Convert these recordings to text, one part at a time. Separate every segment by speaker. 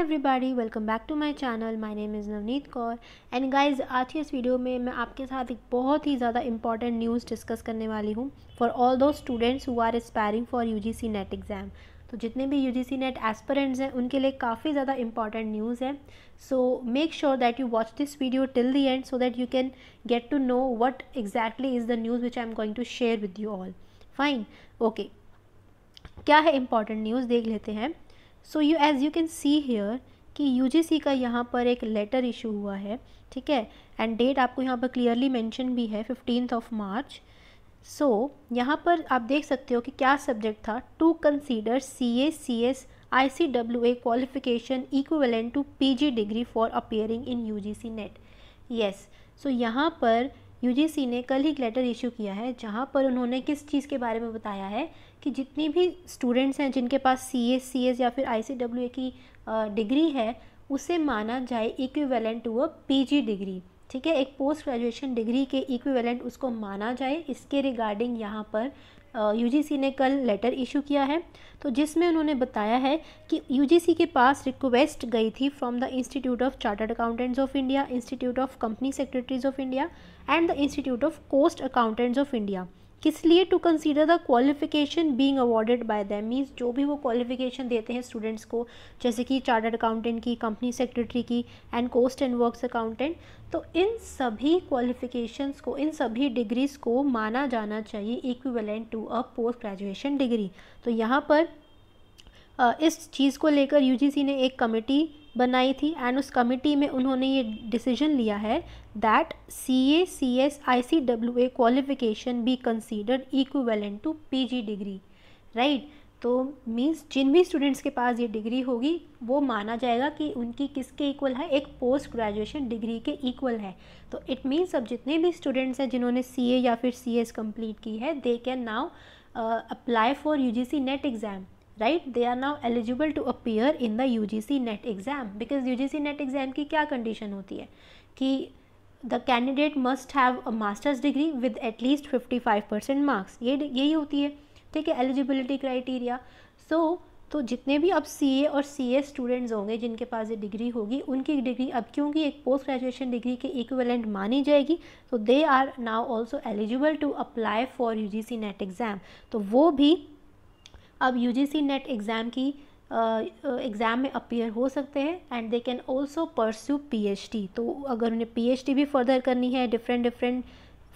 Speaker 1: Everybody welcome back to my channel my name is Navneet Kaur and guys आज की इस video में मैं आपके साथ एक बहुत ही ज़्यादा इंपॉर्टेंट न्यूज़ डिस्कस करने वाली हूँ for all those students who are aspiring for C NET exam तो जितने भी U G C NET aspirants हैं उनके लिए काफ़ी ज़्यादा इंपॉर्टेंट न्यूज़ है so make sure that you watch this video till the end so that you can get to know what exactly is the news which I am going to share with you all fine okay क्या है important news देख लेते हैं so you as you can see here कि C का यहाँ पर एक लेटर इशू हुआ है ठीक है एंड डेट आपको यहाँ पर क्लियरली मैंशन भी है फिफ्टींथ ऑफ मार्च सो यहाँ पर आप देख सकते हो कि क्या सब्जेक्ट था to consider C A C S I C W A qualification equivalent to P G degree for appearing in U G C NET yes so यहाँ पर यूजीसी ने कल ही एक लेटर इशू किया है जहाँ पर उन्होंने किस चीज़ के बारे में बताया है कि जितनी भी स्टूडेंट्स हैं जिनके पास सी एस सी एस या फिर आई सी डब्ल्यू ए की डिग्री है उसे माना जाए equivalent to a P G degree ठीक है एक पोस्ट ग्रेजुएशन डिग्री के इक्विवेलेंट उसको माना जाए इसके रिगार्डिंग यहाँ पर यूजीसी ने कल लेटर इशू किया है तो जिसमें उन्होंने बताया है कि यूजीसी के पास रिक्वेस्ट गई थी from the institute of chartered accountants of India institute of company secretaries of India and the institute of cost accountants of India किस लिए to consider the qualification being awarded by them means जो भी वो qualification देते हैं students को जैसे कि चार्टर्ड अकाउंटेंट की कंपनी सेक्रेटरी की and cost and works accountant तो इन सभी क्वालिफिकेशंस को इन सभी डिग्रीज़ को माना जाना चाहिए equivalent to a post graduation degree तो यहाँ पर इस चीज़ को लेकर यूजीसी ने एक कमेटी बनाई थी एंड उस कमिटी में उन्होंने ये डिसीजन लिया है that C A C S I C W A qualification be consider equivalent to P G degree right तो मीन्स जिन भी स्टूडेंट्स के पास ये डिग्री होगी वो माना जाएगा कि उनकी किसके इक्वल है एक पोस्ट ग्रेजुएशन डिग्री के इक्वल है तो इट मीन्स अब जितने भी स्टूडेंट्स हैं जिन्होंने सी ए या फिर सी एस कम्प्लीट की है they can now apply for U G C NET exam right they are now eligible to appear in the U G C NET exam because U G C NET exam की क्या condition होती है कि the candidate must have a master's degree with at least fifty five percent marks ये यही होती है ठीक है एलिजिबिलिटी क्राइटेरिया सो तो जितने भी अब सी ए और सी ए स्टूडेंट्स होंगे जिनके पास ये डिग्री होगी उनकी डिग्री अब क्योंकि एक पोस्ट ग्रेजुएशन डिग्री के इक्वलेंट मानी जाएगी तो they are now also eligible to apply for U G C NET exam तो वो भी अब U G C NET exam की एग्ज़ाम में अपीयर हो सकते हैं and they can also pursue P H D तो अगर उन्हें पी एच डी भी फर्दर करनी है डिफरेंट डिफरेंट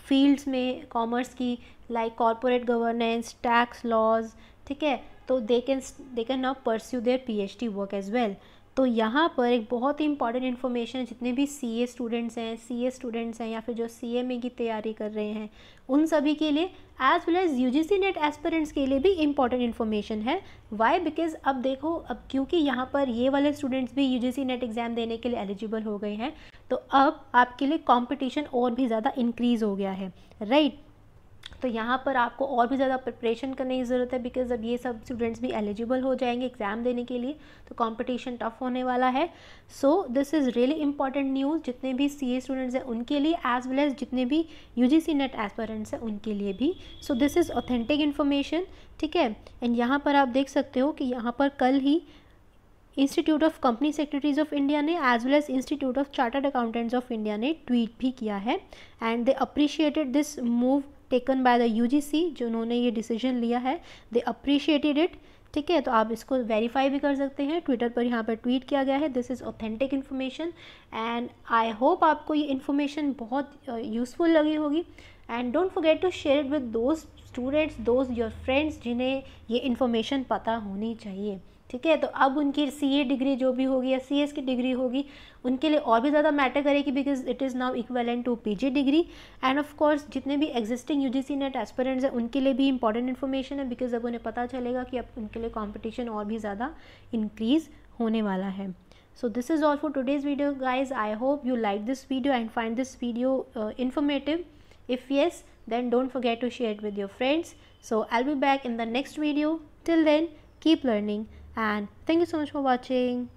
Speaker 1: फील्ड्स में कॉमर्स की like corporate governance tax laws ठीक है तो they can they can now pursue their P H D work as well तो यहाँ पर एक बहुत ही इंपॉर्टेंट इन्फॉर्मेशन जितने भी सी ए स्टूडेंट्स हैं सी ए स्टूडेंट्स हैं या फिर जो सी एम ए की तैयारी कर रहे हैं उन सभी के लिए as well as U G C NET aspirants के लिए भी इंपॉर्टेंट इन्फॉर्मेशन है वाई बिकॉज अब देखो अब क्योंकि यहाँ पर ये वाले स्टूडेंट्स भी U G C NET exam देने के लिए एलिजिबल हो गए हैं तो अब आपके लिए कॉम्पिटिशन और भी ज़्यादा इंक्रीज़ हो गया है राइट right? तो यहाँ पर आपको और भी ज़्यादा प्रिपरेशन करने की ज़रूरत है बिकॉज अब ये सब स्टूडेंट्स भी एलिजिबल हो जाएंगे एग्ज़ाम देने के लिए तो कंपटीशन टफ होने वाला है so this is really important news जितने भी सी स्टूडेंट्स हैं उनके लिए एज वेल एज जितने भी U G C NET aspirants हैं उनके लिए भी so this is authentic information ठीक है एंड यहाँ पर आप देख सकते हो कि यहाँ पर कल ही institute of company secretaries of India ने as well as institute of chartered accountants of India ने ट्वीट भी किया है and they appreciated this move taken by the U C जो उन्होंने ये डिसीजन लिया है दे अप्रिशिएटेड इट ठीक है तो आप इसको वेरीफाई भी कर सकते हैं ट्विटर पर यहाँ पर ट्वीट किया गया है this is authentic information and I hope आपको ये इन्फॉर्मेशन बहुत यूज़फुल uh, लगी होगी and don't forget to share it with those students those your friends जिन्हें ये इन्फॉर्मेशन पता होनी चाहिए ठीक है तो अब उनकी सी ए डिग्री जो भी होगी या सी एस की डिग्री होगी उनके लिए और भी ज़्यादा मैटर करेगी because it is now equivalent to P G degree and of course जितने भी existing U G C NET aspirants हैं उनके लिए भी इंपॉर्टेंट इन्फॉर्मेशन है बिकॉज अब उन्हें पता चलेगा कि अब उनके लिए कॉम्पिटिशन और भी ज़्यादा इंक्रीज़ होने वाला है so this is all for today's video guys I hope you like this video and find this video informative If yes, then don't forget to share it with your friends. So I'll be back in the next video. Till then, keep learning and thank you so much for watching.